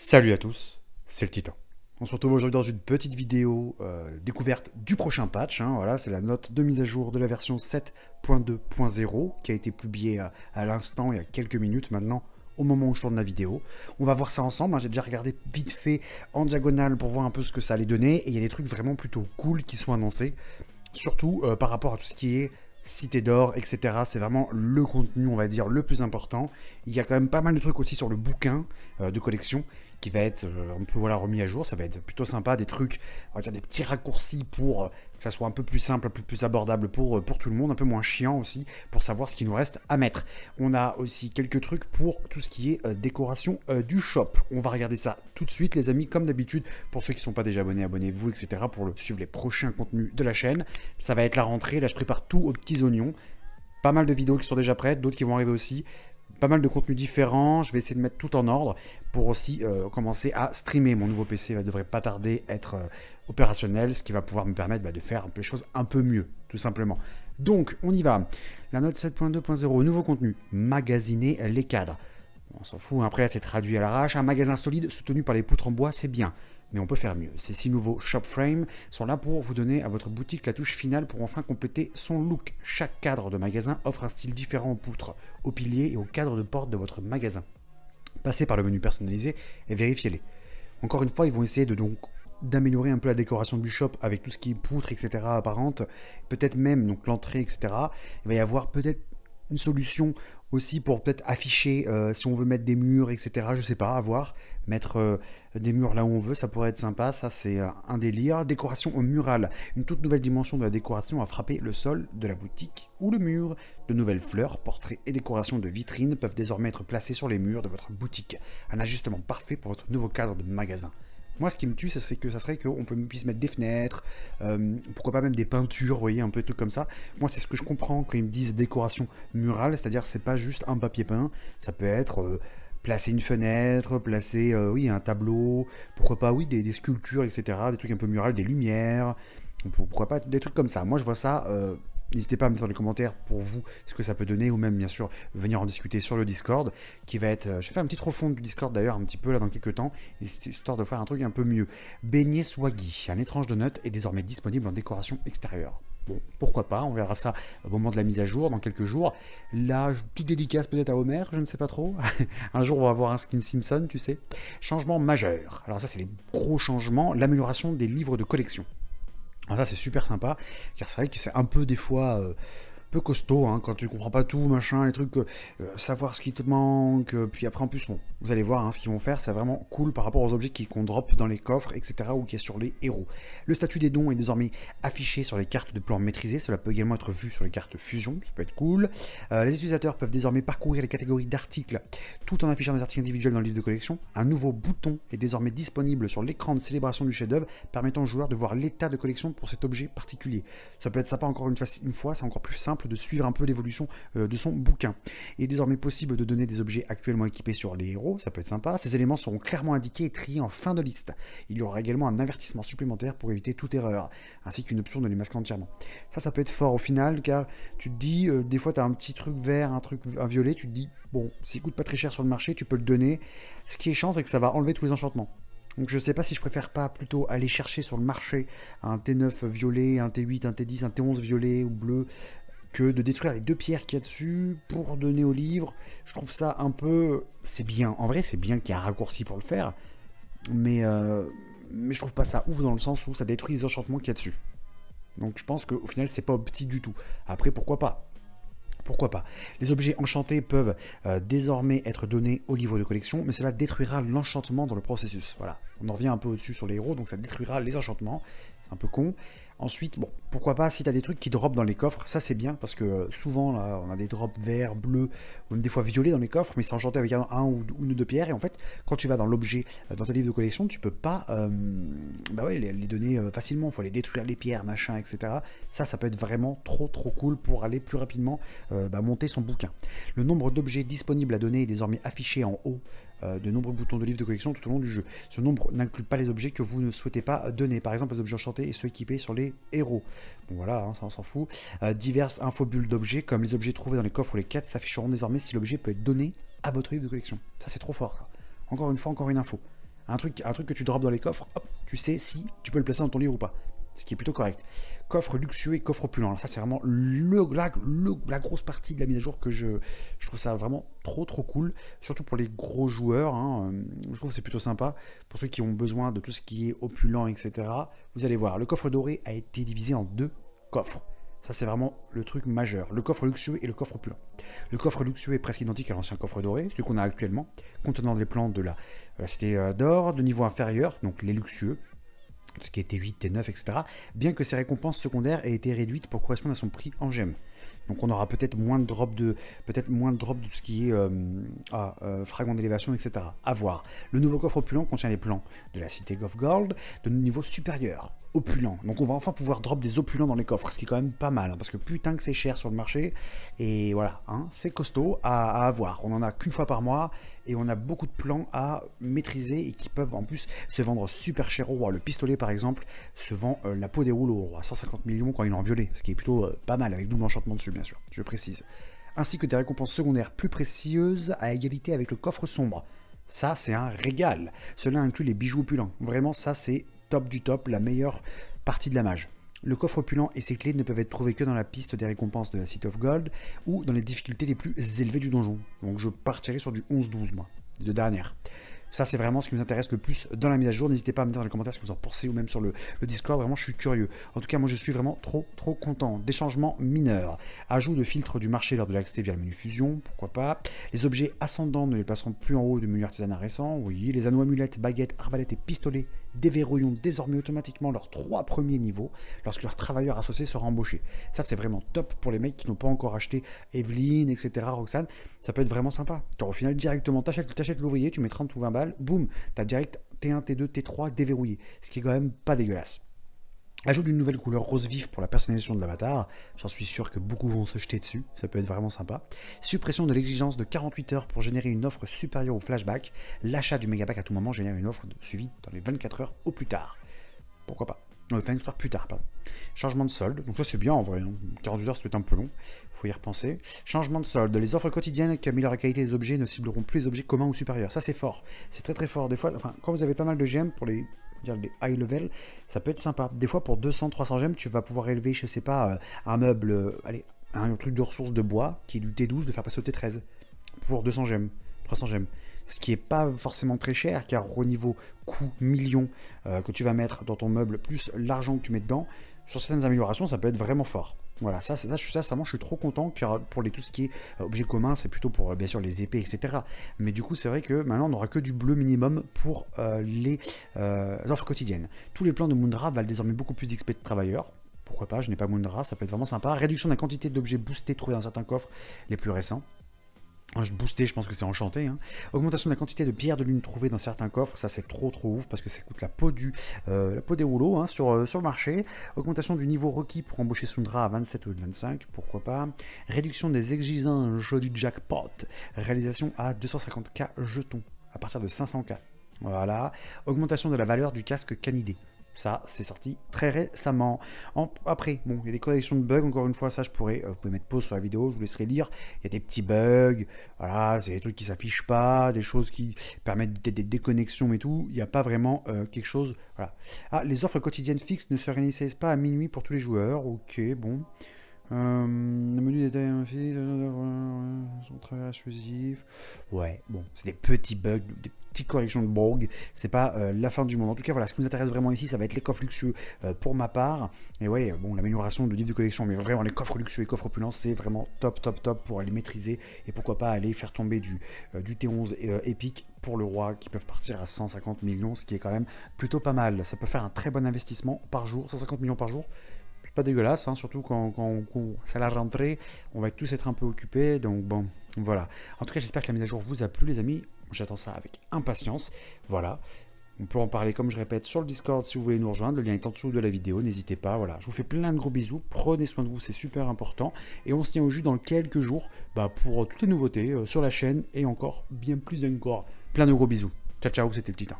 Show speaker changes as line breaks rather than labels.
Salut à tous, c'est le Titan. On se retrouve aujourd'hui dans une petite vidéo euh, découverte du prochain patch. Hein, voilà, c'est la note de mise à jour de la version 7.2.0 qui a été publiée euh, à, l'instant il y a quelques minutes maintenant au moment où je tourne la vidéo. On va voir ça ensemble, hein, j'ai déjà regardé vite fait en diagonale pour voir un peu ce que ça allait donner, et il y a des trucs vraiment plutôt cool qui sont annoncés, surtout euh, par rapport à tout ce qui est Cité d'or, etc. C'est vraiment le contenu, on va dire, le plus important. Il y a quand même pas mal de trucs aussi sur le bouquin de collection qui va être euh, un peu voilà, remis à jour. Ça va être plutôt sympa, des trucs, on va dire des petits raccourcis pour euh, que ça soit un peu plus simple, un peu plus abordable pour, euh, pour tout le monde, un peu moins chiant aussi, pour savoir ce qu'il nous reste à mettre. On a aussi quelques trucs pour tout ce qui est décoration du shop. On va regarder ça tout de suite, les amis, comme d'habitude. Pour ceux qui ne sont pas déjà abonnés, abonnez-vous, etc. pour suivre les prochains contenus de la chaîne. Ça va être la rentrée, là je prépare tout aux petits oignons. Pas mal de vidéos qui sont déjà prêtes, d'autres qui vont arriver aussi pas mal de contenus différents. Je vais essayer de mettre tout en ordre pour aussi euh, commencer à streamer. Mon nouveau PC ne devrait pas tarder à être euh, opérationnel, ce qui va pouvoir me permettre bah, de faire les choses un peu mieux, tout simplement. Donc, on y va. La note 7.2.0, nouveau contenu, magasiner les cadres. On s'en fout, hein. après là c'est traduit à l'arrache. Un magasin solide soutenu par les poutres en bois, c'est bien, mais on peut faire mieux. Ces six nouveaux Shop frames sont là pour vous donner à votre boutique la touche finale pour enfin compléter son look. Chaque cadre de magasin offre un style différent aux poutres, aux piliers et aux cadres de porte de votre magasin. Passez par le menu personnalisé et vérifiez-les. Encore une fois, ils vont essayer de donc d'améliorer un peu la décoration du shop avec tout ce qui est poutre, etc. apparente, peut-être même donc l'entrée, etc. Il va y avoir peut-être une solution aussi pour peut-être afficher euh, si on veut mettre des murs, etc. Je sais pas, à voir. Mettre euh, des murs là où on veut, ça pourrait être sympa. Ça, c'est euh, un délire. Décoration murale. Une toute nouvelle dimension de la décoration à frapper le sol de la boutique ou le mur. De nouvelles fleurs, portraits et décorations de vitrines peuvent désormais être placées sur les murs de votre boutique. Un ajustement parfait pour votre nouveau cadre de magasin. Moi, ce qui me tue, c'est que ça serait qu'on puisse mettre des fenêtres, euh, pourquoi pas même des peintures, vous voyez, un peu tout comme ça. Moi, c'est ce que je comprends quand ils me disent décoration murale, c'est-à-dire c'est pas juste un papier peint, ça peut être euh, placer une fenêtre, placer, euh, oui, un tableau, pourquoi pas, oui, des, des, sculptures, etc., des trucs un peu murales, des lumières, pourquoi pas des trucs comme ça. Moi, je vois ça N'hésitez pas à mettre dans les commentaires pour vous ce que ça peut donner, ou même bien sûr venir en discuter sur le Discord, qui va être... Euh, vais faire un petit refond du Discord d'ailleurs, un petit peu là dans quelques temps, histoire de faire un truc un peu mieux. Beignet Swaggy, un étrange de donut, est désormais disponible en décoration extérieure. Bon, pourquoi pas, on verra ça au moment de la mise à jour, dans quelques jours. Là, petite dédicace peut-être à Homer, je ne sais pas trop. un jour, on va avoir un skin Simpson, tu sais. Changement majeur. Alors ça, c'est les gros changements, l'amélioration des livres de collection. Ah, ça c'est super sympa, car c'est vrai que c'est un peu des fois euh, un peu costaud hein, quand tu comprends pas tout, machin, les trucs, euh, euh, savoir ce qui te manque, puis après en plus vous allez voir hein, ce qu'ils vont faire, c'est vraiment cool par rapport aux objets qu'on drop dans les coffres, etc. ou qui est sur les héros. Le statut des dons est désormais affiché sur les cartes de plan maîtrisé, cela peut également être vu sur les cartes fusion, ça peut être cool. Euh, les utilisateurs peuvent désormais parcourir les catégories d'articles tout en affichant des articles individuels dans le livre de collection. Un nouveau bouton est désormais disponible sur l'écran de célébration du chef-d'œuvre, permettant aux joueurs de voir l'état de collection pour cet objet particulier. Ça peut être sympa encore une fois, c'est encore plus simple de suivre un peu l'évolution euh, de son bouquin. Il est désormais possible de donner des objets actuellement équipés sur les héros ça peut être sympa. Ces éléments seront clairement indiqués et triés en fin de liste. Il y aura également un avertissement supplémentaire pour éviter toute erreur, ainsi qu'une option de les masquer entièrement. Ça, ça peut être fort au final, car tu te dis, euh, des fois, tu as un petit truc vert, un truc violet, tu te dis, bon, s'il coûte pas très cher sur le marché, tu peux le donner. Ce qui est chance, c'est que ça va enlever tous les enchantements. Donc je sais pas si je préfère pas plutôt aller chercher sur le marché un T9 violet, un T8, un T10, un T11 violet ou bleu, de détruire les deux pierres qu'il y a dessus pour donner au livre. Je trouve ça un peu... C'est bien, en vrai c'est bien qu'il y ait un raccourci pour le faire, mais, euh, mais je trouve pas ça ouf dans le sens où ça détruit les enchantements qu'il y a dessus. Donc je pense qu'au final c'est pas petit du tout. Après pourquoi pas pourquoi pas Les objets enchantés peuvent euh, désormais être donnés au livre de collection, mais cela détruira l'enchantement dans le processus. Voilà, on en revient un peu au-dessus sur les héros, donc ça détruira les enchantements, c'est un peu con. Ensuite, bon, pourquoi pas si as des trucs qui drop dans les coffres, ça c'est bien parce que euh, souvent là, on a des drops verts, bleus, ou même des fois violets dans les coffres, mais c'est enchanté avec un, ou deux pierres. Et en fait, quand tu vas dans l'objet, euh, dans ton livre de collection, tu peux pas, euh, bah les, donner facilement. il Faut les détruire les pierres, machin, etc. Ça, ça peut être vraiment trop trop cool pour aller plus rapidement bah, monter son bouquin. Le nombre d'objets disponibles à donner est désormais affiché en haut euh, de nombreux boutons de livres de collection tout au long du jeu. Ce nombre n'inclut pas les objets que vous ne souhaitez pas donner, par exemple les objets enchantés et ceux équipés sur les héros. Bon voilà, hein, ça on s'en fout. Euh, diverses infobulles d'objets, comme les objets trouvés dans les coffres ou les quêtes, s'afficheront désormais si l'objet peut être donné à votre livre de collection. Ça c'est trop fort ça. Encore une fois, encore une info. Un truc, un truc que tu drops dans les coffres, hop, tu sais si tu peux le placer dans ton livre ou pas ce qui est plutôt correct. Coffre luxueux et coffre opulent. Alors ça, c'est vraiment le, la, la, grosse partie de la mise à jour que je, je trouve ça vraiment trop trop cool, surtout pour les gros joueurs. Hein, euh, je trouve c'est plutôt sympa pour ceux qui ont besoin de tout ce qui est opulent, etc. Vous allez voir, le coffre doré a été divisé en deux coffres. Ça, c'est vraiment le truc majeur. Le coffre luxueux et le coffre opulent. Le coffre luxueux est presque identique à l'ancien coffre doré, celui qu'on a actuellement, contenant les plans de la, euh, la cité euh, d'or, de niveau inférieur, donc les luxueux, ce qui était 8 et 9, etc. Bien que ses récompenses secondaires aient été réduites pour correspondre à son prix en gemme. Donc on aura peut-être moins de drops de peut-être moins de de ce qui est euh, euh, fragments d'élévation, etc. À voir. Le nouveau coffre opulent contient les plans de la cité Goth Gold de niveau supérieur, opulents. Donc on va enfin pouvoir drop des opulents dans les coffres, ce qui est quand même pas mal, hein, parce que putain que c'est cher sur le marché, et voilà, hein, c'est costaud à, avoir. On en a qu'une fois par mois, et on a beaucoup de plans à maîtriser, et qui peuvent en plus se vendre super cher au roi. Le pistolet par exemple se vend euh, la peau des rouleaux au roi, 150 millions quand il est en violet, ce qui est plutôt euh, pas mal, avec double enchantement dessus bien sûr, je précise. Ainsi que des récompenses secondaires plus précieuses à égalité avec le coffre sombre. Ça, c'est un régal. Cela inclut les bijoux opulents. Vraiment, ça, c'est top du top, la meilleure partie de la mage. Le coffre opulent et ses clés ne peuvent être trouvés que dans la piste des récompenses de la City of Gold ou dans les difficultés les plus élevées du donjon. Donc je partirai sur du 11-12 moi, de dernière. Ça, c'est vraiment ce qui nous intéresse le plus dans la mise à jour. N'hésitez pas à me dire dans les commentaires ce que vous en pensez ou même sur le, Discord. Vraiment, je suis curieux. En tout cas, moi, je suis vraiment trop, trop content. Des changements mineurs. Ajout de filtres du marché lors de l'accès via le menu fusion, pourquoi pas. Les objets ascendants ne les placeront plus en haut du menu artisanat récent. Oui, les anneaux amulettes, baguettes, arbalètes et pistolets déverrouillons désormais automatiquement leurs trois premiers niveaux lorsque leur travailleur associé sera embauché. Ça, c'est vraiment top pour les mecs qui n'ont pas encore acheté Evelyne, etc., Roxane. Ça peut être vraiment sympa. au final, directement, t'achètes l'ouvrier, tu mets 30 ou 20 balles, boum, t'as direct T1, T2, T3 déverrouillé. Ce qui est quand même pas dégueulasse. Ajoute une nouvelle couleur rose vif pour la personnalisation de l'avatar, j'en suis sûr que beaucoup vont se jeter dessus, ça peut être vraiment sympa. Suppression de l'exigence de 48 heures pour générer une offre supérieure au flashback, l'achat du pack à tout moment génère une offre suivie dans les 24 heures au plus tard. Pourquoi pas euh, Non, 24 heures plus tard, pardon. Changement de solde, donc ça c'est bien en vrai, 48 hein. heures c'est un peu long, faut y repenser. Changement de solde, les offres quotidiennes qui améliorent la qualité des objets ne cibleront plus les objets communs ou supérieurs, ça c'est fort, c'est très très fort. Des fois, quand vous avez pas mal de gemmes pour les dire high level, ça peut être sympa. Des fois, pour 200, 300 gemmes, tu vas pouvoir élever, je sais pas, euh, un meuble, euh, allez, un truc de ressources de bois qui est du T12 de faire passer au T13 pour 200 gemmes, 300 gemmes. Ce qui est pas forcément très cher, car au niveau coût million euh, que tu vas mettre dans ton meuble, plus l'argent que tu mets dedans, sur certaines améliorations, ça peut être vraiment fort. Voilà, ça, ça, ça, ça, je suis trop content pour les, tout ce qui est euh, objet commun, c'est plutôt pour euh, bien sûr les épées, etc. Mais du coup, c'est vrai que maintenant, on n'aura que du bleu minimum pour euh, les offres quotidiennes. Tous les plans de Mundra valent désormais beaucoup plus d'XP de travailleurs. Pourquoi pas, je n'ai pas Mundra, ça peut être vraiment sympa. Réduction de la quantité d'objets boostés trouvés dans certains coffres les plus récents. Oh, Booster, je pense que c'est enchanté. Hein. Augmentation de la quantité de pierres de lune trouvées dans certains coffres, ça c'est trop trop ouf parce que ça coûte la peau, du, euh, la peau des rouleaux hein, sur, euh, sur le marché. Augmentation du niveau requis pour embaucher Sundra à 27 ou 25, pourquoi pas. Réduction des exigences joli jackpot. Réalisation à 250k jetons à partir de 500k. Voilà. Augmentation de la valeur du casque canidé. Ça, c'est sorti très récemment. après, bon, il y a des corrections de bugs, encore une fois, ça je pourrais. Euh, vous pouvez mettre pause sur la vidéo, je vous laisserai lire. Il y a des petits bugs, voilà, c'est des trucs qui s'affichent pas, des choses qui permettent des, des déconnexions et tout. Il n'y a pas vraiment euh, quelque chose. Voilà. Ah, les offres quotidiennes fixes ne se réinitialisent pas à minuit pour tous les joueurs. Ok, bon. Euh, le menu tailles infini, euh, son travail exclusif. Ouais, bon, c'est des petits bugs, des petites corrections de brogue. C'est pas euh, la fin du monde. En tout cas, voilà, ce qui nous intéresse vraiment ici, ça va être les coffres luxueux pour ma part. Et ouais, bon, l'amélioration de livre de collection, mais vraiment les coffres luxueux et coffres opulents, c'est vraiment top, top, top pour aller maîtriser et pourquoi pas aller faire tomber du, du T11 épique pour le roi qui peuvent partir à 150 millions, ce qui est quand même plutôt pas mal. Ça peut faire un très bon investissement par jour, 150 millions par jour dégueulasse, hein, surtout quand, ça la rentrée, on va tous être un peu occupés, donc bon, voilà. En tout cas, j'espère que la mise à jour vous a plu, les amis. J'attends ça avec impatience. Voilà. On peut en parler, comme je répète, sur le Discord si vous voulez nous rejoindre. Le lien est en dessous de la vidéo, n'hésitez pas. Voilà, je vous fais plein de gros bisous. Prenez soin de vous, c'est super important. Et on se tient au jus dans quelques jours bah, pour euh, toutes les nouveautés euh, sur la chaîne et encore bien plus encore. Plein de gros bisous. Ciao, ciao, c'était le Titan.